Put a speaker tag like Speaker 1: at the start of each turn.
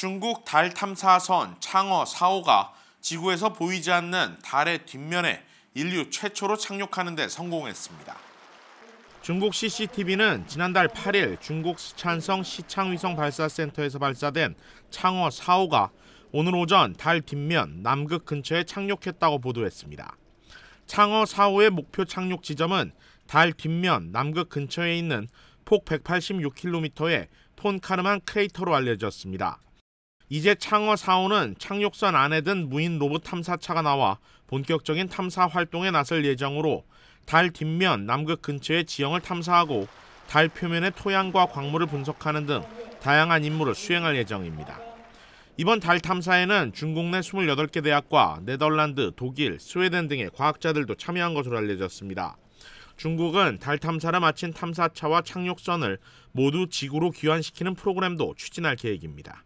Speaker 1: 중국 달 탐사선 창어 4호가 지구에서 보이지 않는 달의 뒷면에 인류 최초로 착륙하는 데 성공했습니다. 중국 CCTV는 지난달 8일 중국 스촨성 시창위성 발사센터에서 발사된 창어 4호가 오늘 오전 달 뒷면 남극 근처에 착륙했다고 보도했습니다. 창어 4호의 목표 착륙 지점은 달 뒷면 남극 근처에 있는 폭 186km의 폰카르만 크레이터로 알려졌습니다. 이제 창어 사호는 착륙선 안에 든 무인 로봇 탐사차가 나와 본격적인 탐사 활동에 나설 예정으로 달 뒷면 남극 근처의 지형을 탐사하고 달 표면의 토양과 광물을 분석하는 등 다양한 임무를 수행할 예정입니다. 이번 달 탐사에는 중국 내 28개 대학과 네덜란드, 독일, 스웨덴 등의 과학자들도 참여한 것으로 알려졌습니다. 중국은 달 탐사를 마친 탐사차와 착륙선을 모두 지구로 귀환시키는 프로그램도 추진할 계획입니다.